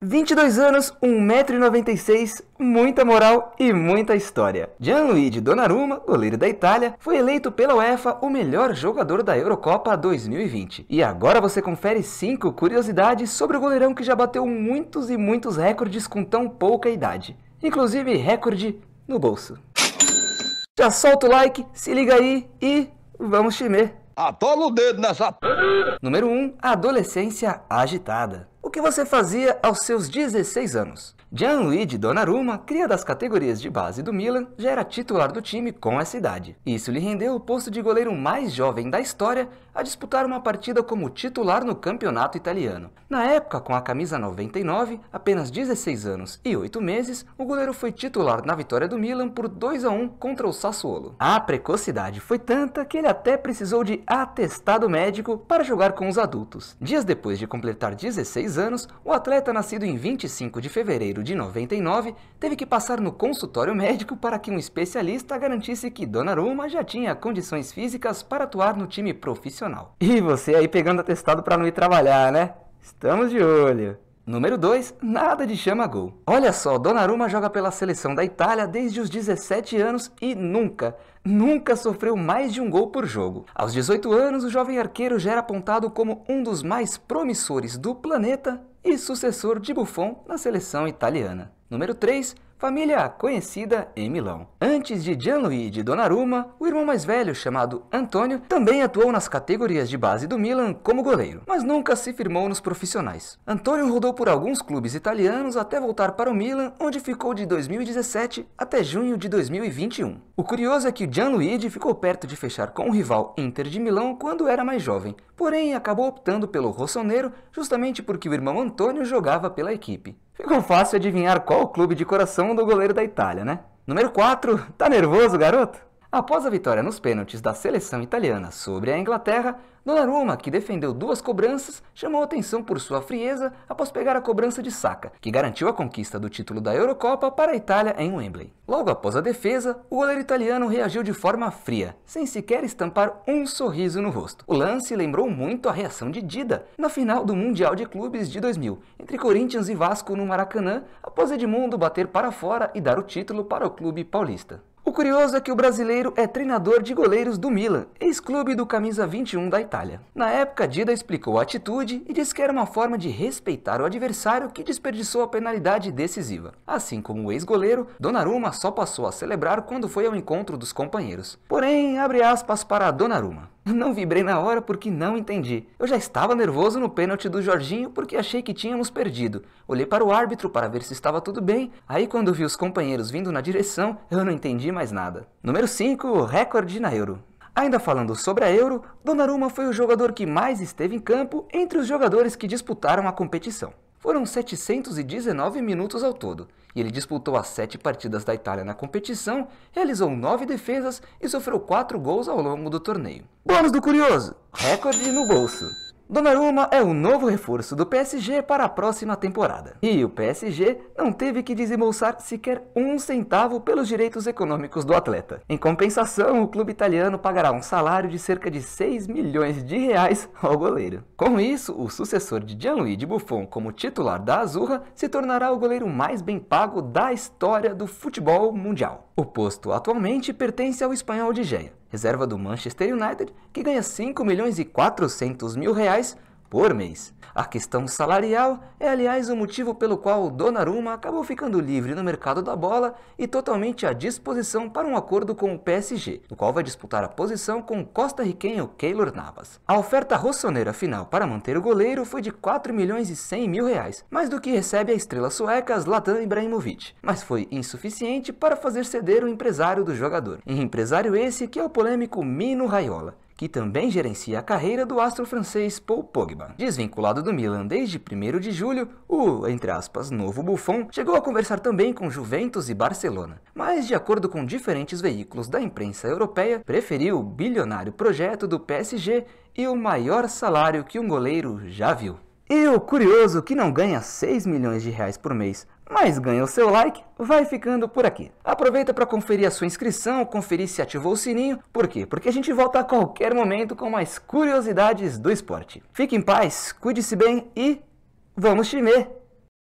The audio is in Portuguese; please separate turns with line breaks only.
22 anos, 1,96m, muita moral e muita história. Gianluigi Donnarumma, goleiro da Itália, foi eleito pela UEFA o melhor jogador da Eurocopa 2020. E agora você confere 5 curiosidades sobre o goleirão que já bateu muitos e muitos recordes com tão pouca idade. Inclusive recorde no bolso. Já solta o like, se liga aí e vamos chimer. Atola o dedo nessa... Número 1. Adolescência agitada o que você fazia aos seus 16 anos? Gianluigi Donnarumma, cria das categorias de base do Milan, já era titular do time com essa idade. Isso lhe rendeu o posto de goleiro mais jovem da história a disputar uma partida como titular no campeonato italiano. Na época, com a camisa 99, apenas 16 anos e 8 meses, o goleiro foi titular na vitória do Milan por 2 a 1 contra o Sassuolo. A precocidade foi tanta que ele até precisou de atestado médico para jogar com os adultos. Dias depois de completar 16 anos, o atleta nascido em 25 de fevereiro de 99 teve que passar no consultório médico para que um especialista garantisse que Donnarumma já tinha condições físicas para atuar no time profissional. E você aí pegando atestado para não ir trabalhar, né? Estamos de olho! Número 2, nada de chama gol. Olha só, Donnarumma joga pela seleção da Itália desde os 17 anos e nunca, nunca sofreu mais de um gol por jogo. Aos 18 anos, o jovem arqueiro já era apontado como um dos mais promissores do planeta e sucessor de Buffon na seleção italiana. Número 3, família conhecida em Milão. Antes de Gianluigi Donnarumma, o irmão mais velho, chamado Antônio, também atuou nas categorias de base do Milan como goleiro, mas nunca se firmou nos profissionais. Antônio rodou por alguns clubes italianos até voltar para o Milan, onde ficou de 2017 até junho de 2021. O curioso é que Gianluigi ficou perto de fechar com o rival Inter de Milão quando era mais jovem, porém acabou optando pelo rossoneiro justamente porque o irmão Antônio jogava pela equipe. Ficou fácil adivinhar qual o clube de coração do goleiro da Itália, né? Número 4, tá nervoso, garoto? Após a vitória nos pênaltis da seleção italiana sobre a Inglaterra, Donnarumma, que defendeu duas cobranças, chamou atenção por sua frieza após pegar a cobrança de Saka, que garantiu a conquista do título da Eurocopa para a Itália em Wembley. Logo após a defesa, o goleiro italiano reagiu de forma fria, sem sequer estampar um sorriso no rosto. O lance lembrou muito a reação de Dida na final do Mundial de Clubes de 2000, entre Corinthians e Vasco no Maracanã, após Edmundo bater para fora e dar o título para o clube paulista. O curioso é que o brasileiro é treinador de goleiros do Milan, ex-clube do camisa 21 da Itália. Na época, Dida explicou a atitude e disse que era uma forma de respeitar o adversário que desperdiçou a penalidade decisiva. Assim como o ex-goleiro, Donnarumma só passou a celebrar quando foi ao encontro dos companheiros. Porém, abre aspas para Donnarumma. Não vibrei na hora porque não entendi. Eu já estava nervoso no pênalti do Jorginho porque achei que tínhamos perdido. Olhei para o árbitro para ver se estava tudo bem. Aí quando vi os companheiros vindo na direção, eu não entendi mais nada. Número 5, recorde na Euro. Ainda falando sobre a Euro, Donnarumma foi o jogador que mais esteve em campo entre os jogadores que disputaram a competição. Foram 719 minutos ao todo, e ele disputou as sete partidas da Itália na competição, realizou nove defesas e sofreu quatro gols ao longo do torneio. Bônus do curioso! Recorde no bolso! Donnarumma é o novo reforço do PSG para a próxima temporada. E o PSG não teve que desembolsar sequer um centavo pelos direitos econômicos do atleta. Em compensação, o clube italiano pagará um salário de cerca de 6 milhões de reais ao goleiro. Com isso, o sucessor de Gianluigi Buffon como titular da Azurra se tornará o goleiro mais bem pago da história do futebol mundial. O posto atualmente pertence ao espanhol de Geia, reserva do Manchester United, que ganha 5 milhões e 400 mil reais por mês. A questão salarial é, aliás, o motivo pelo qual o Donnarumma acabou ficando livre no mercado da bola e totalmente à disposição para um acordo com o PSG, no qual vai disputar a posição com o Riquenho Keylor Navas. A oferta rossoneira final para manter o goleiro foi de 4 milhões e 100 mil reais, mais do que recebe a estrela sueca Zlatan Ibrahimovic, mas foi insuficiente para fazer ceder o empresário do jogador. Em empresário esse que é o polêmico Mino Raiola, que também gerencia a carreira do astro francês Paul Pogba. Desvinculado do Milan desde 1 de julho, o, entre aspas, novo Buffon chegou a conversar também com Juventus e Barcelona, mas de acordo com diferentes veículos da imprensa europeia, preferiu o bilionário projeto do PSG e o maior salário que um goleiro já viu. E o curioso que não ganha 6 milhões de reais por mês, mas o seu like, vai ficando por aqui. Aproveita para conferir a sua inscrição, conferir se ativou o sininho. Por quê? Porque a gente volta a qualquer momento com mais curiosidades do esporte. Fique em paz, cuide-se bem e vamos timer!